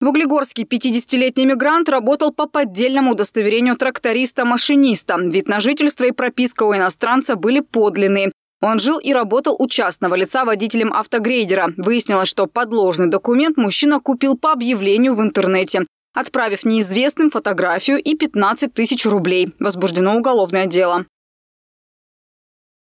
В Углегорске 50-летний мигрант работал по поддельному удостоверению тракториста-машиниста, вид на жительство и прописка у иностранца были подлинны. Он жил и работал у частного лица водителем автогрейдера. Выяснилось, что подложный документ мужчина купил по объявлению в интернете, отправив неизвестным фотографию и 15 тысяч рублей. Возбуждено уголовное дело.